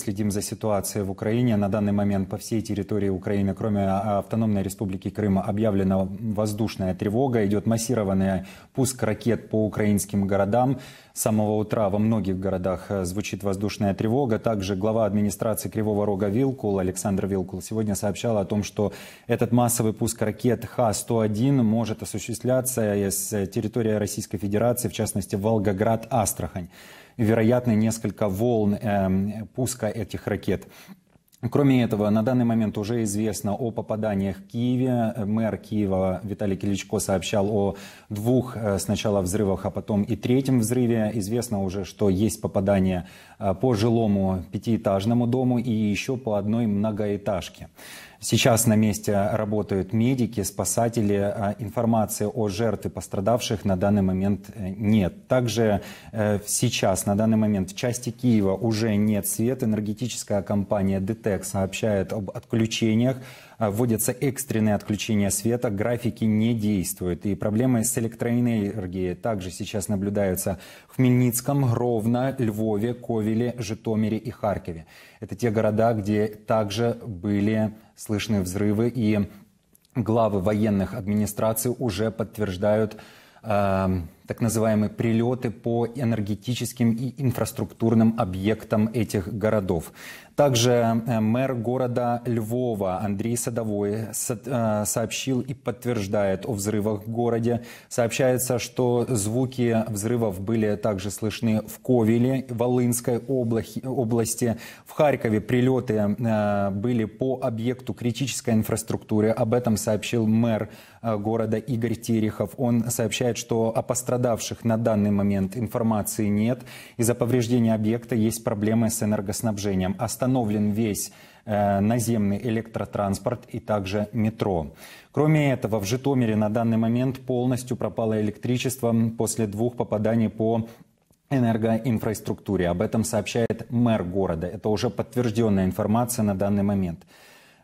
Следим за ситуацией в Украине. На данный момент по всей территории Украины, кроме а, Автономной Республики Крыма, объявлена воздушная тревога. Идет массированный пуск ракет по украинским городам. С самого утра во многих городах э, звучит воздушная тревога. Также глава администрации Кривого Рога Вилкул, Александр Вилкул, сегодня сообщал о том, что этот массовый пуск ракет Х-101 может осуществляться с территории Российской Федерации, в частности, Волгоград-Астрахань вероятны несколько волн эм, пуска этих ракет. Кроме этого, на данный момент уже известно о попаданиях в Киеве. Мэр Киева Виталий Киличко сообщал о двух э, сначала взрывах, а потом и третьем взрыве. Известно уже, что есть попадания э, по жилому пятиэтажному дому и еще по одной многоэтажке. Сейчас на месте работают медики, спасатели. А информации о жертве пострадавших на данный момент э, нет. Также сейчас, на данный момент, в части Киева уже нет света. Энергетическая компания ДТ ГОСТЭК сообщает об отключениях, э, вводятся экстренные отключения света, графики не действуют. И проблемы с электроэнергией также сейчас наблюдаются в Хмельницком, Ровно, Львове, Ковеле, Житомире и Харькове. Это те города, где также были слышны взрывы, и главы военных администраций уже подтверждают э, так называемые прилеты по энергетическим и инфраструктурным объектам этих городов. Также э, мэр города Львова Андрей Садовой э, сообщил и подтверждает о взрывах в городе. Сообщается, что звуки взрывов были также слышны в Ковеле, Волынской области. В Харькове прилеты э, были по объекту критической инфраструктуры. Об этом сообщил мэр города Игорь Терехов. Он сообщает, что о пострадавших пострадавших на данный момент информации нет. Из-за повреждения объекта есть проблемы с энергоснабжением. Остановлен весь э, наземный электротранспорт и также метро. Кроме этого, в Житомире на данный момент полностью пропало электричество после двух попаданий по энергоинфраструктуре. Об этом сообщает мэр города. Это уже подтвержденная информация на данный момент.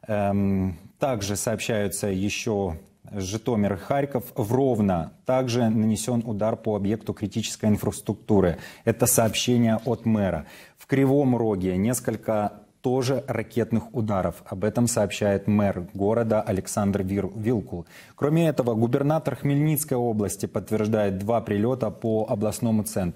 Эм, также сообщаются еще Житомир, Харьков, в также нанесен удар по объекту критической инфраструктуры. Это сообщение от мэра. В Кривом Роге несколько тоже ракетных ударов. Об этом сообщает мэр города Александр Вилкул. Кроме этого, губернатор Хмельницкой области подтверждает два прилета по областному центру.